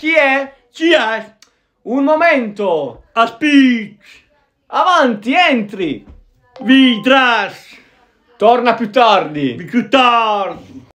Chi è? Chi è? Un momento! A speech! Avanti, entri! Vidras! Torna più tardi! Più tardi!